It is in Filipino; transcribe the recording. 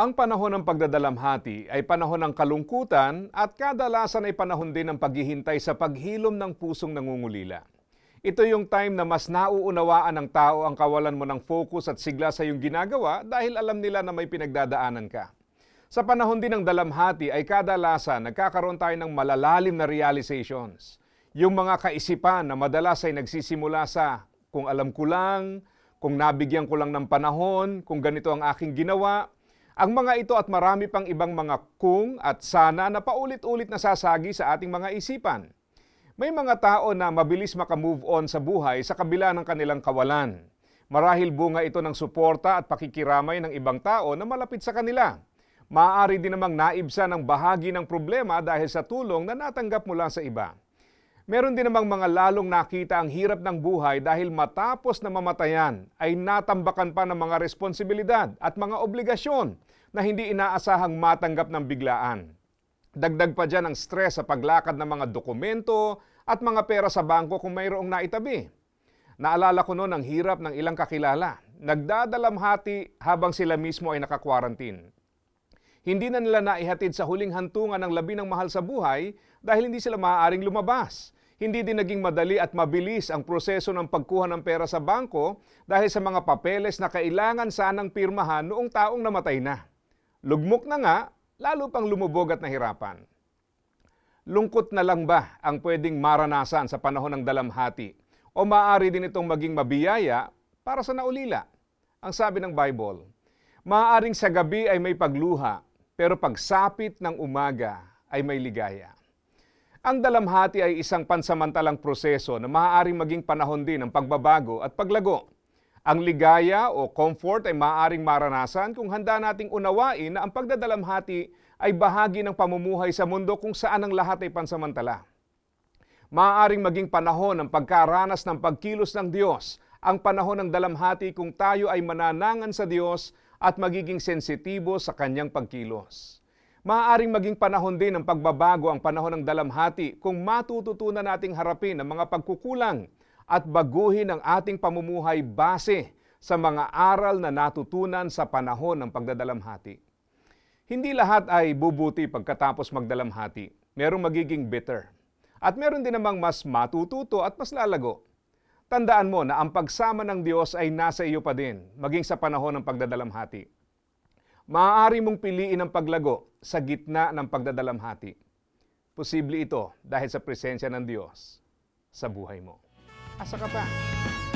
Ang panahon ng pagdadalamhati ay panahon ng kalungkutan at kadalasan ay panahon din ng paghihintay sa paghilom ng pusong nangungulila. Ito yung time na mas nauunawaan ng tao ang kawalan mo ng focus at sigla sa iyong ginagawa dahil alam nila na may pinagdadaanan ka. Sa panahon din ng dalamhati ay kadalasan nagkakaroon tayo ng malalalim na realizations. Yung mga kaisipan na madalas ay nagsisimula sa kung alam ko lang, kung nabigyan ko lang ng panahon, kung ganito ang aking ginawa, ang mga ito at marami pang ibang mga kung at sana na paulit-ulit nasasagi sa ating mga isipan. May mga tao na mabilis makamove on sa buhay sa kabila ng kanilang kawalan. Marahil bunga ito ng suporta at pakikiramay ng ibang tao na malapit sa kanila. Maaari din namang naibsa ng bahagi ng problema dahil sa tulong na natanggap mula sa iba. Meron din namang mga lalong nakita ang hirap ng buhay dahil matapos na mamatayan ay natambakan pa ng mga responsibilidad at mga obligasyon na hindi inaasahang matanggap ng biglaan. Dagdag pa dyan ang stress sa paglakad ng mga dokumento at mga pera sa bangko kung mayroong naitabi. Naalala ko noon ang hirap ng ilang kakilala. Nagdadalamhati habang sila mismo ay nakakwarantin hindi na nila naihatid sa huling hantungan ng labi ng mahal sa buhay dahil hindi sila maaaring lumabas. Hindi din naging madali at mabilis ang proseso ng pagkuha ng pera sa bangko dahil sa mga papeles na kailangan sanang pirmahan noong taong namatay na. Lugmok na nga, lalo pang lumubog at nahirapan. Lungkot na lang ba ang pwedeng maranasan sa panahon ng dalamhati? O maaari din itong maging mabiyaya para sa naulila? Ang sabi ng Bible, Maaaring sa gabi ay may pagluha, pero pagsapit ng umaga ay may ligaya. Ang dalamhati ay isang pansamantalang proseso na maaaring maging panahon din ng pagbabago at paglago. Ang ligaya o comfort ay maaaring maranasan kung handa nating unawain na ang pagdadalamhati ay bahagi ng pamumuhay sa mundo kung saan ang lahat ay pansamantala. Maaaring maging panahon ng pagkaranas ng pagkilos ng Diyos, ang panahon ng dalamhati kung tayo ay mananangan sa Diyos at magiging sensitibo sa kanyang pagkilos. Maaaring maging panahon din ng pagbabago ang panahon ng dalamhati kung matututunan nating harapin ang mga pagkukulang at baguhin ang ating pamumuhay base sa mga aral na natutunan sa panahon ng pagdadalamhati. Hindi lahat ay bubuti pagkatapos magdalamhati. Merong magiging bitter. At meron din namang mas matututo at mas lalago. Tandaan mo na ang pagsama ng Diyos ay nasa iyo pa din, maging sa panahon ng pagdadalamhati. Maaari mong piliin ang paglago sa gitna ng pagdadalamhati. Posible ito dahil sa presensya ng Diyos sa buhay mo. Asa ka pa?